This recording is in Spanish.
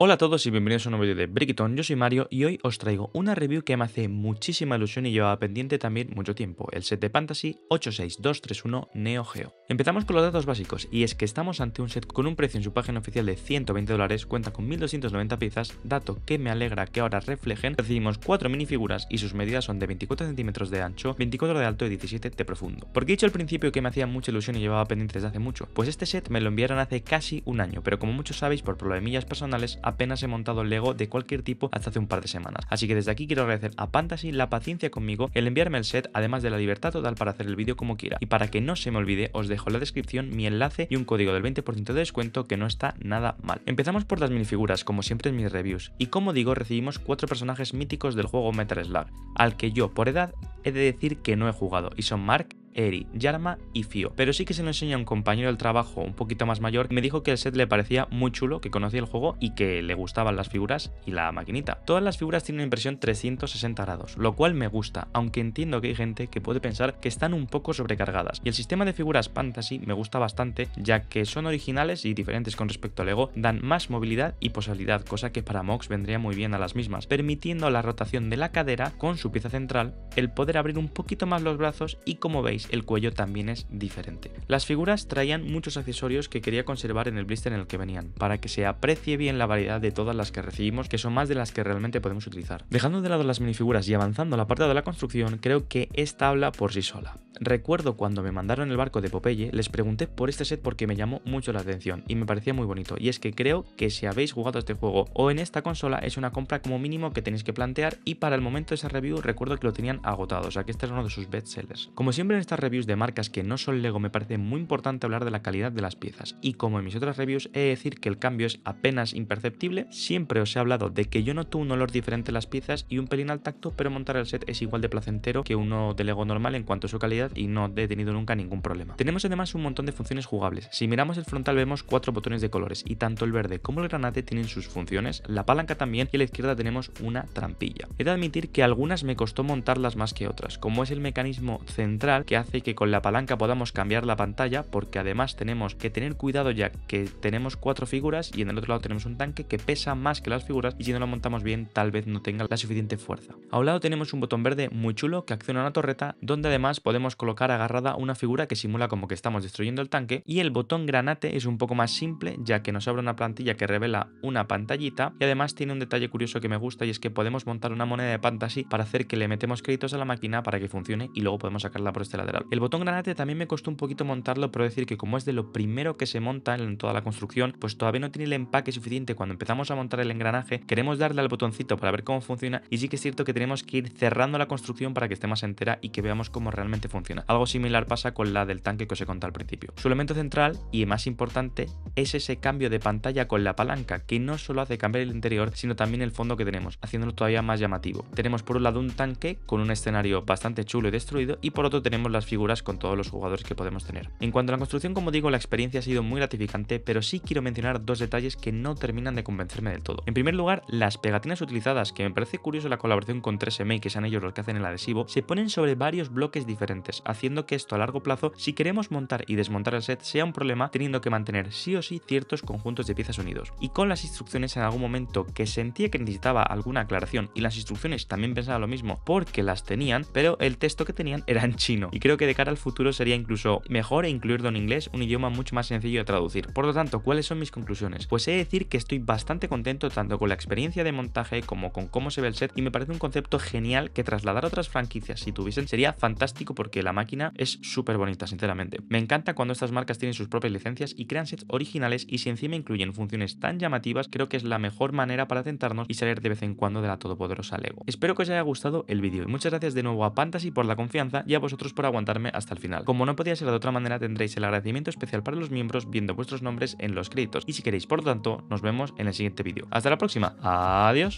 Hola a todos y bienvenidos a un nuevo vídeo de Brickiton, yo soy Mario y hoy os traigo una review que me hace muchísima ilusión y llevaba pendiente también mucho tiempo, el set de Fantasy 86231 Neo Geo. Empezamos con los datos básicos, y es que estamos ante un set con un precio en su página oficial de 120 dólares, cuenta con 1290 piezas, dato que me alegra que ahora reflejen. Recibimos 4 minifiguras y sus medidas son de 24 centímetros de ancho, 24 de alto y 17 de profundo. Porque he dicho al principio que me hacía mucha ilusión y llevaba pendientes desde hace mucho, pues este set me lo enviaron hace casi un año, pero como muchos sabéis por problemillas personales apenas he montado Lego de cualquier tipo hasta hace un par de semanas. Así que desde aquí quiero agradecer a Fantasy la paciencia conmigo, el enviarme el set, además de la libertad total para hacer el vídeo como quiera. Y para que no se me olvide, os dejo dejo en la descripción mi enlace y un código del 20% de descuento que no está nada mal. Empezamos por las minifiguras, como siempre en mis reviews, y como digo recibimos cuatro personajes míticos del juego Metal Slug, al que yo por edad he de decir que no he jugado, y son Mark, Eri, Yarma y Fio. Pero sí que se lo enseña un compañero del trabajo un poquito más mayor, me dijo que el set le parecía muy chulo, que conocía el juego y que le gustaban las figuras y la maquinita. Todas las figuras tienen una impresión 360 grados, lo cual me gusta, aunque entiendo que hay gente que puede pensar que están un poco sobrecargadas. Y el sistema de figuras fantasy me gusta bastante, ya que son originales y diferentes con respecto al ego, dan más movilidad y posibilidad, cosa que para Mox vendría muy bien a las mismas, permitiendo la rotación de la cadera con su pieza central, el poder abrir un poquito más los brazos y como veis el cuello también es diferente. Las figuras traían muchos accesorios que quería conservar en el blister en el que venían, para que se aprecie bien la variedad de todas las que recibimos, que son más de las que realmente podemos utilizar. Dejando de lado las minifiguras y avanzando a la parte de la construcción, creo que esta habla por sí sola. Recuerdo cuando me mandaron el barco de Popeye, les pregunté por este set porque me llamó mucho la atención y me parecía muy bonito, y es que creo que si habéis jugado a este juego o en esta consola es una compra como mínimo que tenéis que plantear y para el momento de esa review recuerdo que lo tenían agotado, o sea que este es uno de sus bestsellers. Como siempre en esta reviews de marcas que no son Lego me parece muy importante hablar de la calidad de las piezas. Y como en mis otras reviews he de decir que el cambio es apenas imperceptible, siempre os he hablado de que yo noto un olor diferente en las piezas y un pelín al tacto, pero montar el set es igual de placentero que uno de Lego normal en cuanto a su calidad y no he tenido nunca ningún problema. Tenemos además un montón de funciones jugables. Si miramos el frontal vemos cuatro botones de colores y tanto el verde como el granate tienen sus funciones, la palanca también y a la izquierda tenemos una trampilla. He de admitir que algunas me costó montarlas más que otras, como es el mecanismo central que hace que con la palanca podamos cambiar la pantalla porque además tenemos que tener cuidado ya que tenemos cuatro figuras y en el otro lado tenemos un tanque que pesa más que las figuras y si no lo montamos bien tal vez no tenga la suficiente fuerza. A un lado tenemos un botón verde muy chulo que acciona una torreta donde además podemos colocar agarrada una figura que simula como que estamos destruyendo el tanque y el botón granate es un poco más simple ya que nos abre una plantilla que revela una pantallita y además tiene un detalle curioso que me gusta y es que podemos montar una moneda de fantasy para hacer que le metemos créditos a la máquina para que funcione y luego podemos sacarla por este lado el botón granate también me costó un poquito montarlo, pero decir que como es de lo primero que se monta en toda la construcción, pues todavía no tiene el empaque suficiente cuando empezamos a montar el engranaje, queremos darle al botoncito para ver cómo funciona y sí que es cierto que tenemos que ir cerrando la construcción para que esté más entera y que veamos cómo realmente funciona. Algo similar pasa con la del tanque que os he contado al principio. Su elemento central y más importante es ese cambio de pantalla con la palanca, que no solo hace cambiar el interior, sino también el fondo que tenemos, haciéndolo todavía más llamativo. Tenemos por un lado un tanque con un escenario bastante chulo y destruido y por otro tenemos la figuras con todos los jugadores que podemos tener. En cuanto a la construcción, como digo, la experiencia ha sido muy gratificante, pero sí quiero mencionar dos detalles que no terminan de convencerme del todo. En primer lugar, las pegatinas utilizadas, que me parece curioso la colaboración con 3M, que sean ellos los que hacen el adhesivo, se ponen sobre varios bloques diferentes, haciendo que esto a largo plazo, si queremos montar y desmontar el set, sea un problema teniendo que mantener sí o sí ciertos conjuntos de piezas unidos. Y con las instrucciones en algún momento que sentía que necesitaba alguna aclaración y las instrucciones también pensaba lo mismo porque las tenían, pero el texto que tenían era en chino y que Creo que de cara al futuro sería incluso mejor incluirlo en inglés, un idioma mucho más sencillo de traducir. Por lo tanto, ¿cuáles son mis conclusiones? Pues he de decir que estoy bastante contento tanto con la experiencia de montaje como con cómo se ve el set y me parece un concepto genial que trasladar a otras franquicias si tuviesen sería fantástico porque la máquina es súper bonita, sinceramente. Me encanta cuando estas marcas tienen sus propias licencias y crean sets originales y si encima incluyen funciones tan llamativas, creo que es la mejor manera para tentarnos y salir de vez en cuando de la todopoderosa Lego. Espero que os haya gustado el vídeo y muchas gracias de nuevo a Fantasy por la confianza y a vosotros por aguantar aguantarme hasta el final. Como no podía ser de otra manera, tendréis el agradecimiento especial para los miembros viendo vuestros nombres en los créditos. Y si queréis, por lo tanto, nos vemos en el siguiente vídeo. Hasta la próxima. Adiós.